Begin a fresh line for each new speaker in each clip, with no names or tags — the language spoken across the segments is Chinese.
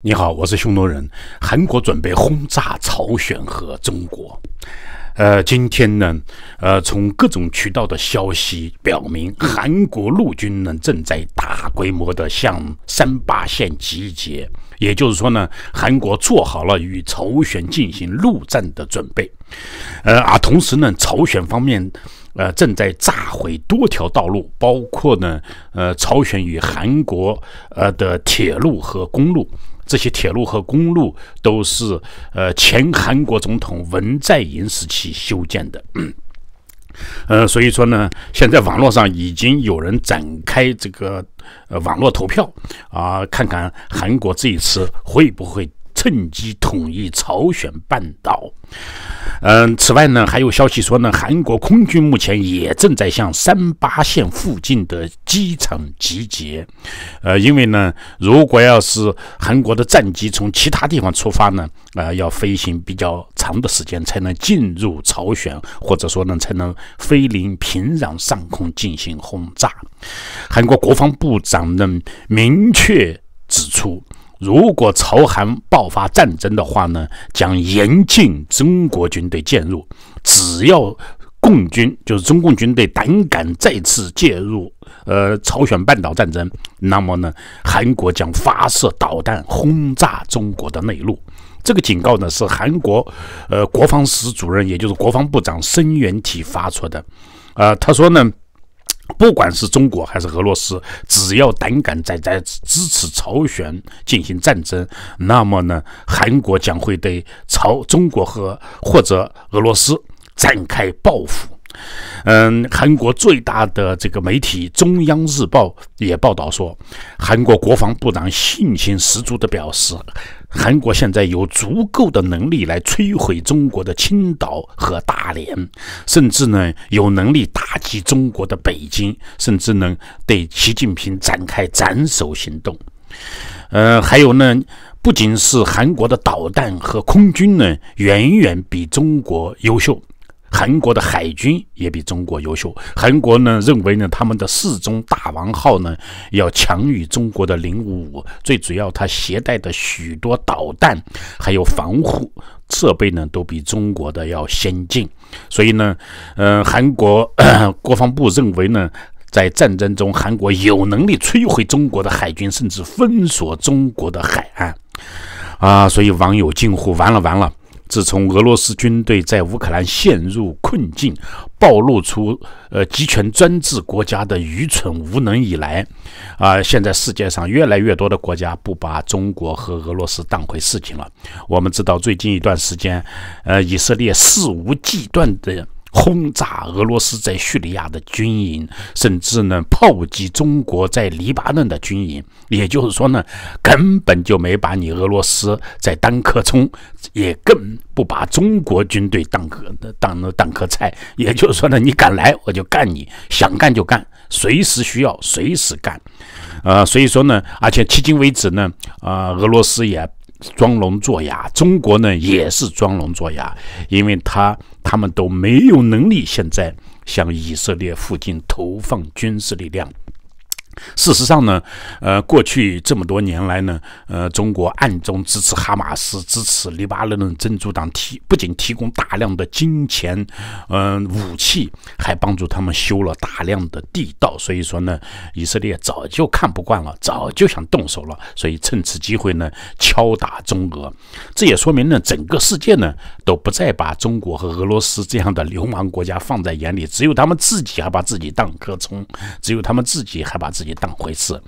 你好，我是匈奴人。韩国准备轰炸朝鲜和中国。呃，今天呢，呃，从各种渠道的消息表明，韩国陆军呢正在大规模的向三八线集结，也就是说呢，韩国做好了与朝鲜进行陆战的准备。呃，而同时呢，朝鲜方面，呃，正在炸毁多条道路，包括呢，呃，朝鲜与韩国呃的铁路和公路。这些铁路和公路都是呃前韩国总统文在寅时期修建的，呃，所以说呢，现在网络上已经有人展开这个呃网络投票啊，看看韩国这一次会不会。趁机统一朝鲜半岛。嗯，此外呢，还有消息说呢，韩国空军目前也正在向三八线附近的机场集结。呃，因为呢，如果要是韩国的战机从其他地方出发呢，呃，要飞行比较长的时间才能进入朝鲜，或者说呢，才能飞临平壤上空进行轰炸。韩国国防部长呢，明确指出。如果朝韩爆发战争的话呢，将严禁中国军队介入。只要共军就是中共军队胆敢再次介入，呃，朝鲜半岛战争，那么呢，韩国将发射导弹轰炸中国的内陆。这个警告呢，是韩国，呃，国防使主任，也就是国防部长申元体发出的。呃，他说呢。不管是中国还是俄罗斯，只要胆敢再在支持朝鲜进行战争，那么呢，韩国将会对朝、中国和或者俄罗斯展开报复。嗯，韩国最大的这个媒体《中央日报》也报道说，韩国国防部长信心十足地表示，韩国现在有足够的能力来摧毁中国的青岛和大连，甚至呢，有能力打击中国的北京，甚至能对习近平展开斩首行动。呃，还有呢，不仅是韩国的导弹和空军呢，远远比中国优秀。韩国的海军也比中国优秀。韩国呢，认为呢，他们的四中大王号呢，要强于中国的零五五。最主要，它携带的许多导弹，还有防护设备呢，都比中国的要先进。所以呢，呃，韩国国防部认为呢，在战争中，韩国有能力摧毁中国的海军，甚至封锁中国的海岸。啊，所以网友惊呼：完了，完了。自从俄罗斯军队在乌克兰陷入困境，暴露出呃集权专制国家的愚蠢无能以来，啊，现在世界上越来越多的国家不把中国和俄罗斯当回事情了。我们知道，最近一段时间，呃，以色列肆无忌惮的。轰炸俄罗斯在叙利亚的军营，甚至呢炮击中国在黎巴嫩的军营，也就是说呢，根本就没把你俄罗斯在当客冲，也更不把中国军队当客当当客菜，也就是说呢，你敢来我就干，你想干就干，随时需要随时干，呃，所以说呢，而且迄今为止呢，啊，俄罗斯也。装聋作哑，中国呢也是装聋作哑，因为他他们都没有能力现在向以色列附近投放军事力量。事实上呢，呃，过去这么多年来呢，呃，中国暗中支持哈马斯、支持黎巴嫩真主党，提不仅提供大量的金钱，嗯，武器，还帮助他们修了大量的地道。所以说呢，以色列早就看不惯了，早就想动手了。所以趁此机会呢，敲打中俄。这也说明呢，整个世界呢，都不再把中国和俄罗斯这样的流氓国家放在眼里，只有他们自己还把自己当颗葱，只有他们自己还把自己。也当回事，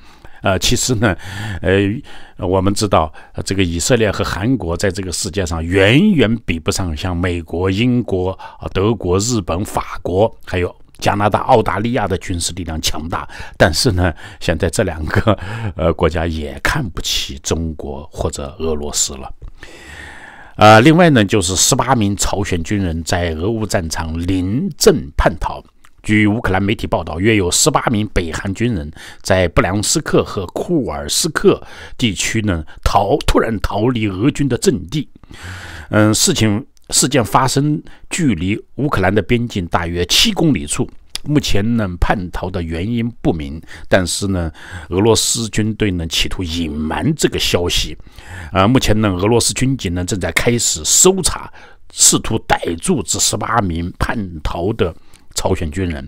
呃，其实呢，呃，我们知道，这个以色列和韩国在这个世界上远远比不上像美国、英国、德国、日本、法国，还有加拿大、澳大利亚的军事力量强大。但是呢，现在这两个呃国家也看不起中国或者俄罗斯了。啊，另外呢，就是十八名朝鲜军人在俄乌战场临阵叛逃。据乌克兰媒体报道，约有十八名北韩军人在布良斯克和库尔斯克地区呢逃突然逃离俄军的阵地。嗯，事情事件发生距离乌克兰的边境大约七公里处。目前呢叛逃的原因不明，但是呢俄罗斯军队呢企图隐瞒这个消息。啊，目前呢俄罗斯军警呢正在开始搜查，试图逮住这十八名叛逃的。朝鲜军人，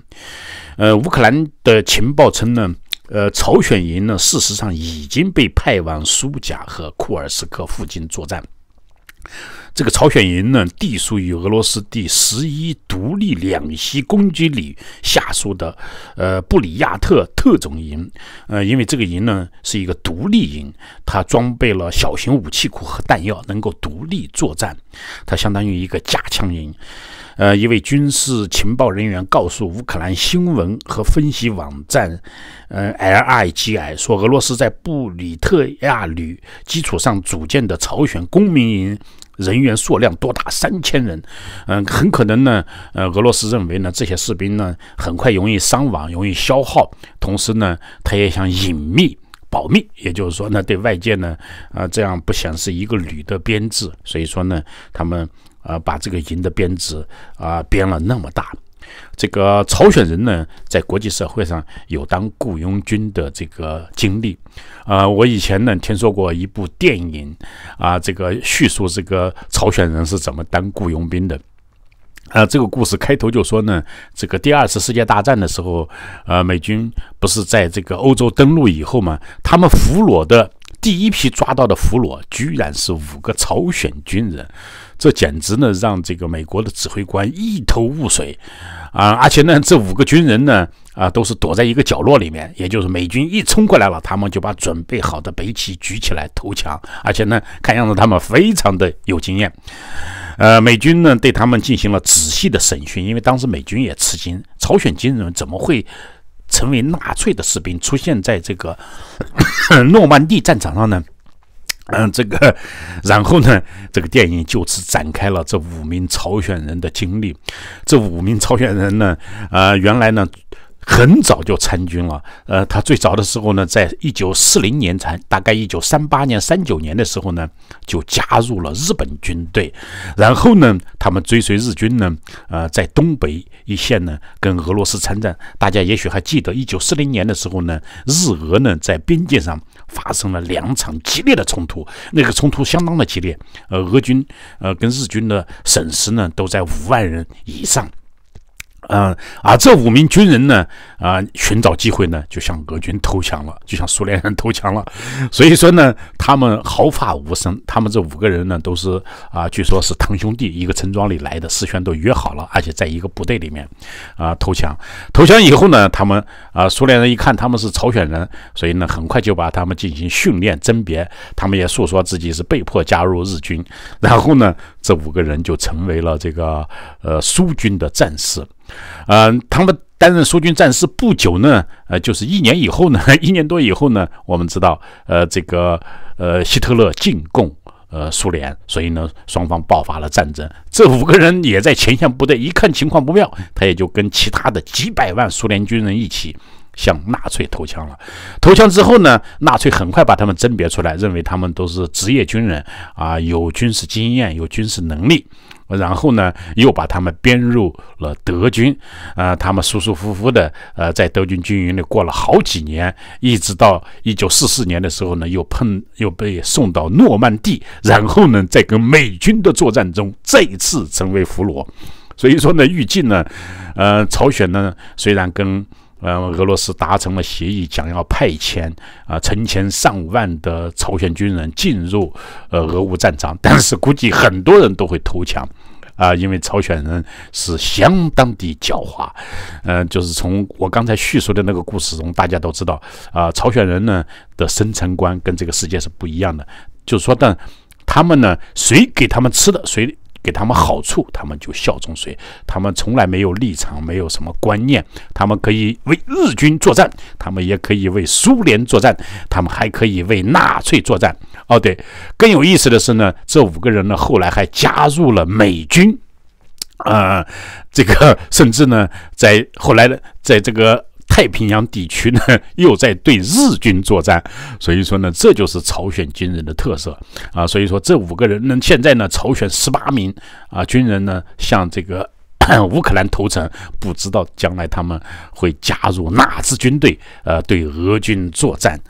呃，乌克兰的情报称呢，呃，朝鲜营呢，事实上已经被派往苏贾和库尔斯克附近作战。这个朝鲜营呢，隶属于俄罗斯第十一独立两栖攻击旅下属的呃布里亚特特种营。呃，因为这个营呢是一个独立营，它装备了小型武器库和弹药，能够独立作战，它相当于一个加强营。呃，一位军事情报人员告诉乌克兰新闻和分析网站，呃 L I G I 说，俄罗斯在布里特亚旅基础上组建的朝鲜公民营。人员数量多达三千人，嗯，很可能呢，呃，俄罗斯认为呢，这些士兵呢，很快容易伤亡，容易消耗，同时呢，他也想隐秘保密，也就是说呢，对外界呢，啊，这样不显示一个旅的编制，所以说呢，他们啊，把这个营的编制啊，编了那么大。这个朝鲜人呢，在国际社会上有当雇佣军的这个经历，啊，我以前呢听说过一部电影，啊，这个叙述这个朝鲜人是怎么当雇佣兵的，啊，这个故事开头就说呢，这个第二次世界大战的时候，呃，美军不是在这个欧洲登陆以后嘛，他们俘虏的。第一批抓到的俘虏居然是五个朝鲜军人，这简直呢让这个美国的指挥官一头雾水，啊！而且呢，这五个军人呢，啊，都是躲在一个角落里面，也就是美军一冲过来了，他们就把准备好的北旗举起来投降，而且呢，看样子他们非常的有经验，呃，美军呢对他们进行了仔细的审讯，因为当时美军也吃惊，朝鲜军人怎么会？成为纳粹的士兵，出现在这个 诺曼底战场上呢，嗯，这个，然后呢，这个电影就此展开了这五名朝鲜人的经历。这五名朝鲜人呢，啊，原来呢。很早就参军了，呃，他最早的时候呢，在一九四零年才，大概一九三八年、三九年的时候呢，就加入了日本军队。然后呢，他们追随日军呢，呃，在东北一线呢，跟俄罗斯参战。大家也许还记得，一九四零年的时候呢，日俄呢在边界上发生了两场激烈的冲突，那个冲突相当的激烈，呃，俄军呃跟日军的损失呢都在五万人以上。嗯啊，这五名军人呢，啊，寻找机会呢，就向俄军投降了，就向苏联人投降了。所以说呢，他们毫发无伤。他们这五个人呢，都是啊，据说是堂兄弟，一个村庄里来的，事先都约好了，而且在一个部队里面，啊，投降。投降以后呢，他们啊，苏联人一看他们是朝鲜人，所以呢，很快就把他们进行训练甄别。他们也诉说自己是被迫加入日军，然后呢。这五个人就成为了这个呃苏军的战士，嗯，他们担任苏军战士不久呢，呃，就是一年以后呢，一年多以后呢，我们知道，呃，这个呃希特勒进攻呃苏联，所以呢，双方爆发了战争。这五个人也在前线部队，一看情况不妙，他也就跟其他的几百万苏联军人一起。向纳粹投降了。投降之后呢，纳粹很快把他们甄别出来，认为他们都是职业军人啊，有军事经验，有军事能力。然后呢，又把他们编入了德军，啊，他们舒舒服服的呃，在德军军营里过了好几年，一直到一九四四年的时候呢，又碰又被送到诺曼底，然后呢，在跟美军的作战中，再次成为俘虏。所以说呢，预计呢，呃，朝鲜呢，虽然跟嗯，俄罗斯达成了协议，想要派遣啊成千上万的朝鲜军人进入呃俄乌战场，但是估计很多人都会投降，啊，因为朝鲜人是相当的狡猾。嗯，就是从我刚才叙述的那个故事中，大家都知道啊，朝鲜人呢的生存观跟这个世界是不一样的，就是说，但他们呢，谁给他们吃的，谁。给他们好处，他们就效忠谁。他们从来没有立场，没有什么观念。他们可以为日军作战，他们也可以为苏联作战，他们还可以为纳粹作战。哦，对，更有意思的是呢，这五个人呢后来还加入了美军。啊，这个甚至呢，在后来的在这个。太平洋地区呢，又在对日军作战，所以说呢，这就是朝鲜军人的特色啊。所以说，这五个人呢，现在呢，朝鲜十八名啊军人呢，向这个 乌克兰投诚，不知道将来他们会加入哪支军队，呃，对俄军作战，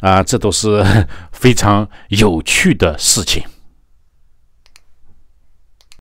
啊，这都是 非常有趣的事情。